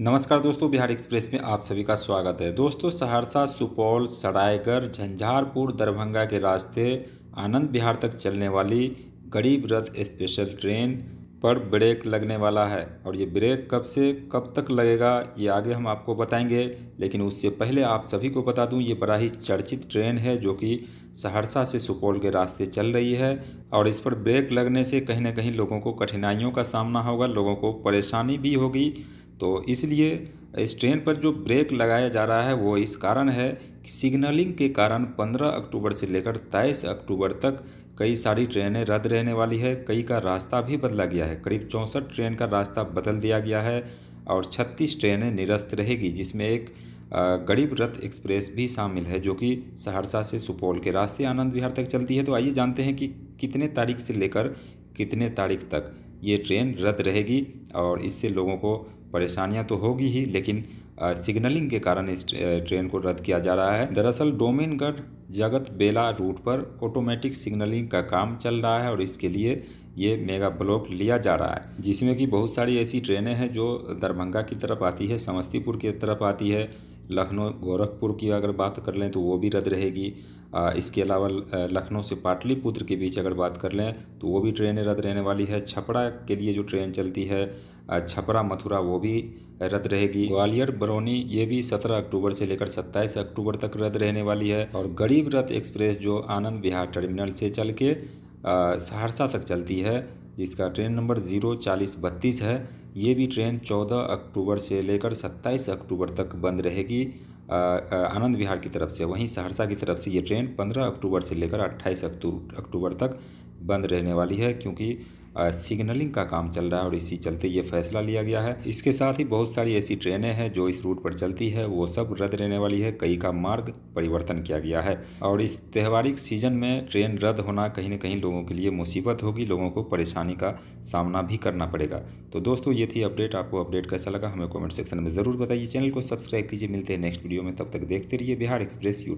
नमस्कार दोस्तों बिहार एक्सप्रेस में आप सभी का स्वागत है दोस्तों सहरसा सुपौल सरायगढ़ झंझारपुर दरभंगा के रास्ते आनंद बिहार तक चलने वाली गरीब रथ स्पेशल ट्रेन पर ब्रेक लगने वाला है और ये ब्रेक कब से कब तक लगेगा ये आगे हम आपको बताएंगे लेकिन उससे पहले आप सभी को बता दूं ये बड़ा ही चर्चित ट्रेन है जो कि सहरसा से सुपौल के रास्ते चल रही है और इस पर ब्रेक लगने से कहीं ना कहीं लोगों को कठिनाइयों का सामना होगा लोगों को परेशानी भी होगी तो इसलिए इस ट्रेन पर जो ब्रेक लगाया जा रहा है वो इस कारण है कि सिग्नलिंग के कारण 15 अक्टूबर से लेकर 23 अक्टूबर तक कई सारी ट्रेनें रद्द रहने वाली है कई का रास्ता भी बदला गया है करीब चौंसठ ट्रेन का रास्ता बदल दिया गया है और 36 ट्रेनें निरस्त रहेगी जिसमें एक गरीब रथ एक्सप्रेस भी शामिल है जो कि सहरसा से सुपौल के रास्ते आनंद विहार तक चलती है तो आइए जानते हैं कि कितने तारीख से लेकर कितने तारीख तक ये ट्रेन रद्द रहेगी और इससे लोगों को परेशानियां तो होगी ही लेकिन सिग्नलिंग के कारण इस ट्रेन को रद्द किया जा रहा है दरअसल डोमिनगढ़ जगत बेला रूट पर ऑटोमेटिक सिग्नलिंग का काम चल रहा है और इसके लिए ये मेगा ब्लॉक लिया जा रहा है जिसमें कि बहुत सारी ऐसी ट्रेनें हैं जो दरभंगा की तरफ आती है समस्तीपुर की तरफ आती है लखनऊ गोरखपुर की अगर बात कर लें तो वो भी रद्द रहेगी इसके अलावा लखनऊ से पाटलिपुत्र के बीच अगर बात कर लें तो वो भी ट्रेनें रद्द रहने वाली है छपड़ा के लिए जो ट्रेन चलती है छपरा मथुरा वो भी रद्द रहेगी ग्वालियर बरौनी ये भी 17 अक्टूबर से लेकर 27 अक्टूबर तक रद्द रहने वाली है और गरीब रथ एक्सप्रेस जो आनंद बिहार टर्मिनल से चल के सहरसा तक चलती है जिसका ट्रेन नंबर जीरो चालीस बत्तीस है ये भी ट्रेन 14 अक्टूबर से लेकर 27 अक्टूबर तक बंद रहेगी आनंद विहार की तरफ से वहीं सहरसा की तरफ से ये ट्रेन 15 अक्टूबर से लेकर 28 अक्टूबर तक बंद रहने वाली है क्योंकि सिग्नलिंग का काम चल रहा है और इसी चलते ये फैसला लिया गया है इसके साथ ही बहुत सारी ऐसी ट्रेनें हैं जो इस रूट पर चलती है वो सब रद्द रहने वाली है कई का मार्ग परिवर्तन किया गया है और इस त्यौहारिक सीजन में ट्रेन रद्द होना कहीं ना कहीं लोगों के लिए मुसीबत होगी लोगों को परेशानी का सामना भी करना पड़ेगा तो दोस्तों ये थी अपडेट आपको अपडेट कैसा लगा हमें कॉमेंट सेक्शन में ज़रूर बताइए चैनल को सब्सक्राइब कीजिए मिलते हैं नेक्स्ट वीडियो में तब तक देखते रहिए बिहार एक्सप्रेस यू